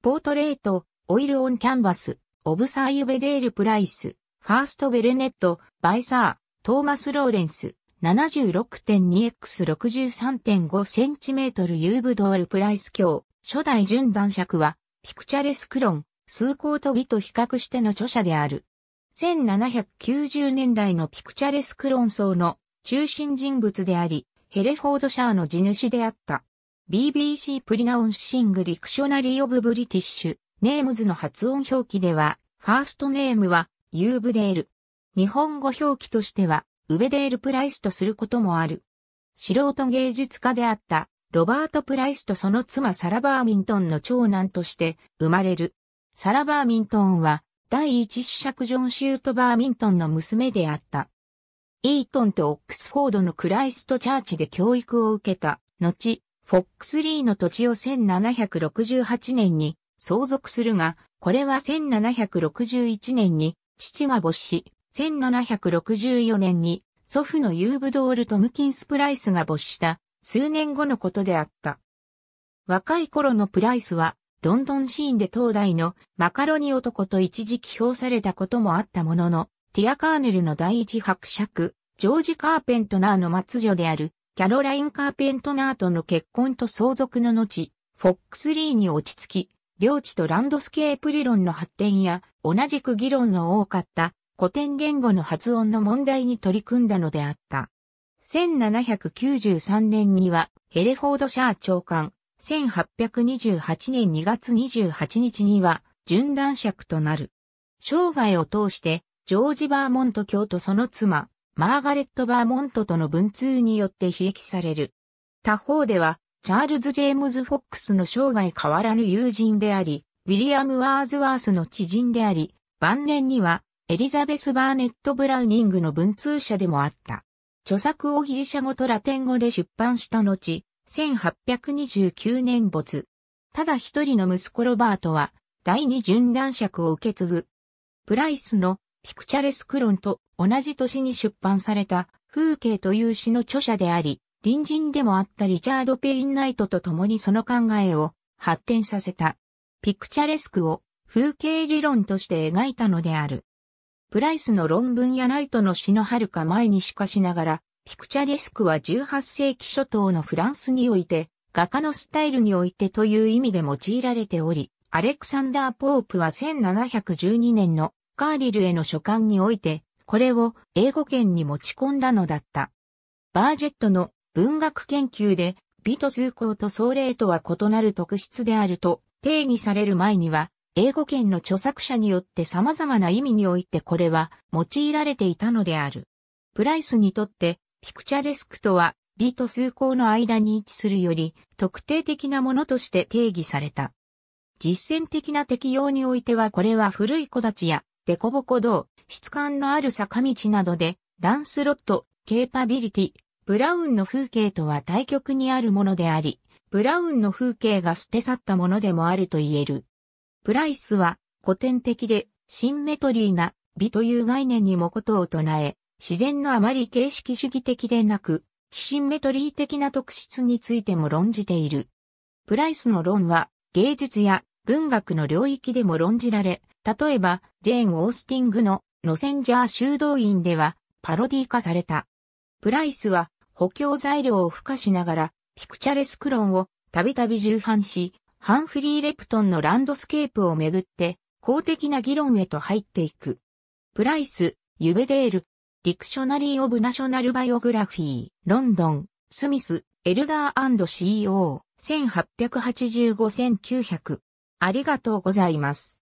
ポートレート、オイルオンキャンバス、オブサイユベデール・プライス、ファースト・ベルネット、バイサー、トーマス・ローレンス、76.2x63.5cm ユーブドール・プライス卿、初代純男爵は、ピクチャレスクロン、崇高と美と比較しての著者である。1790年代のピクチャレスクロン層の中心人物であり、ヘレフォードシャーの地主であった。BBC プリナウンシングディクショナリーオブブリティッシュ、ネームズの発音表記では、ファーストネームは、ユーブデール。日本語表記としては、ウベデール・プライスとすることもある。素人芸術家であった、ロバート・プライスとその妻サラ・バーミントンの長男として生まれる。サラ・バーミントンは、第一子爵ジョン・シュート・バーミントンの娘であった。イートンとオックスフォードのクライスト・チャーチで教育を受けた、後、フォックスリーの土地を1768年に相続するが、これは1761年に父が没し、1764年に祖父のユーブドール・トムキンス・プライスが没した数年後のことであった。若い頃のプライスは、ロンドンシーンで東大のマカロニ男と一時期評されたこともあったものの、ティア・カーネルの第一伯爵、ジョージ・カーペントナーの末女であるキャロライン・カーペントナーとの結婚と相続の後、フォックスリーに落ち着き、領地とランドスケープ理論の発展や、同じく議論の多かった古典言語の発音の問題に取り組んだのであった。1793年には、ヘレフォードシャー長官、1828年2月28日には、順断爵となる。生涯を通して、ジョージ・バーモント卿とその妻、マーガレット・バーモントとの文通によって悲劇される。他方では、チャールズ・ジェームズ・フォックスの生涯変わらぬ友人であり、ウィリアム・ワーズワースの知人であり、晩年には、エリザベス・バーネット・ブラウニングの文通者でもあった。著作をギリシャ語とラテン語で出版した後、1829年没。ただ一人の息子ロバートは、第二巡男尺を受け継ぐ。プライスのピクチャレスクロンと同じ年に出版された風景という詩の著者であり、隣人でもあったリチャード・ペインナイトと共にその考えを発展させた。ピクチャレスクを風景理論として描いたのである。プライスの論文やナイトの詩の遥か前にしかしながら、ピクチャレスクは18世紀初頭のフランスにおいて、画家のスタイルにおいてという意味で用いられており、アレクサンダー・ポープは1712年のカーリルへの書簡において、これを英語圏に持ち込んだのだった。バージェットの文学研究で、美と崇高と総霊とは異なる特質であると定義される前には、英語圏の著作者によって様々な意味においてこれは用いられていたのである。プライスにとって、ピクチャレスクとは、美と崇高の間に位置するより、特定的なものとして定義された。実践的な適用においてはこれは古いた立やぼこ道、質感のある坂道などで、ランスロット、ケーパビリティ、ブラウンの風景とは対極にあるものであり、ブラウンの風景が捨て去ったものでもあると言える。プライスは古典的でシンメトリーな美という概念にもことを唱え、自然のあまり形式主義的でなく、非シンメトリー的な特質についても論じている。プライスの論は芸術や文学の領域でも論じられ、例えば、ジェーン・オースティングのロセンジャー修道院ではパロディ化された。プライスは補強材料を付加しながら、ピクチャレスクロンをたびたび重版し、ハンフリー・レプトンのランドスケープをめぐって、公的な議論へと入っていく。プライス、ユベデール、ディクショナリー・オブ・ナショナル・バイオグラフィー、ロンドン、スミス、エルダー &CEO、1885-1900。ありがとうございます。